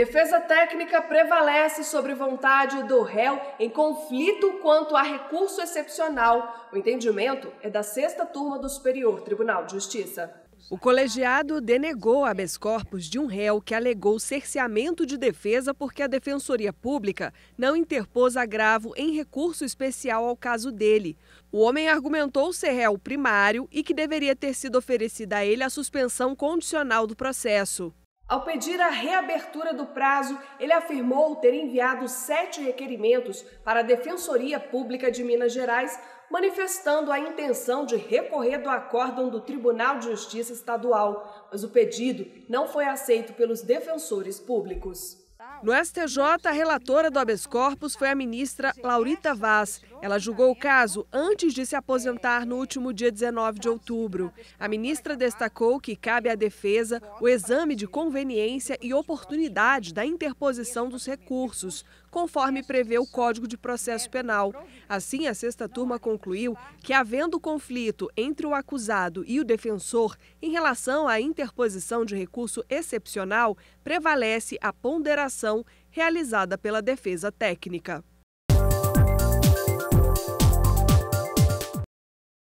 Defesa técnica prevalece sobre vontade do réu em conflito quanto a recurso excepcional. O entendimento é da sexta turma do Superior Tribunal de Justiça. O colegiado denegou habeas corpus de um réu que alegou cerceamento de defesa porque a Defensoria Pública não interpôs agravo em recurso especial ao caso dele. O homem argumentou ser réu primário e que deveria ter sido oferecida a ele a suspensão condicional do processo. Ao pedir a reabertura do prazo, ele afirmou ter enviado sete requerimentos para a Defensoria Pública de Minas Gerais, manifestando a intenção de recorrer do acórdão do Tribunal de Justiça Estadual, mas o pedido não foi aceito pelos defensores públicos. No STJ, a relatora do habeas corpus foi a ministra Laurita Vaz, ela julgou o caso antes de se aposentar no último dia 19 de outubro. A ministra destacou que cabe à defesa o exame de conveniência e oportunidade da interposição dos recursos, conforme prevê o Código de Processo Penal. Assim, a sexta turma concluiu que, havendo conflito entre o acusado e o defensor em relação à interposição de recurso excepcional, prevalece a ponderação realizada pela defesa técnica.